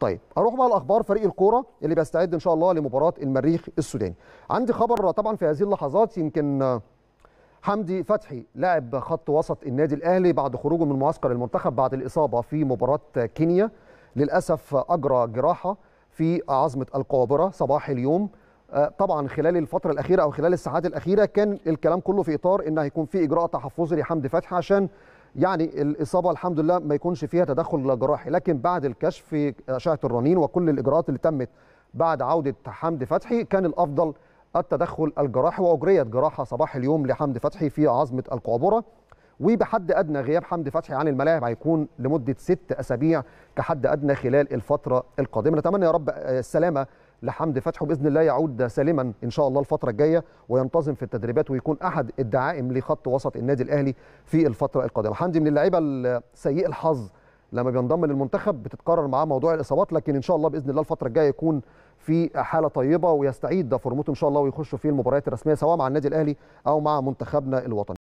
طيب اروح بقى لاخبار فريق الكوره اللي بيستعد ان شاء الله لمباراه المريخ السوداني عندي خبر طبعا في هذه اللحظات يمكن حمدي فتحي لاعب خط وسط النادي الاهلي بعد خروجه من معسكر المنتخب بعد الاصابه في مباراه كينيا للاسف اجرى جراحه في عظمه القوابره صباح اليوم آه، طبعا خلال الفتره الاخيره او خلال الساعات الاخيره كان الكلام كله في اطار ان هيكون في اجراء تحفظي لحمدي فتحي عشان يعني الاصابه الحمد لله ما يكونش فيها تدخل جراحي لكن بعد الكشف اشعه الرنين وكل الاجراءات اللي تمت بعد عوده حمدي فتحي كان الافضل التدخل الجراحي واجريت جراحه صباح اليوم لحمدي فتحي في عظمه القعبره وبحد ادنى غياب حمدي فتحي عن الملاعب هيكون لمده ست اسابيع كحد ادنى خلال الفتره القادمه نتمنى يا رب السلامه لحمدي فتحه باذن الله يعود سالما ان شاء الله الفتره الجايه وينتظم في التدريبات ويكون احد الدعائم لخط وسط النادي الاهلي في الفتره القادمه حمدي من اللعيبه السيء الحظ لما بينضم للمنتخب بتتكرر معاه موضوع الاصابات لكن ان شاء الله باذن الله الفتره الجايه يكون في حاله طيبه ويستعيد فورمته ان شاء الله ويخش في المباريات الرسميه سواء مع النادي الاهلي او مع منتخبنا الوطني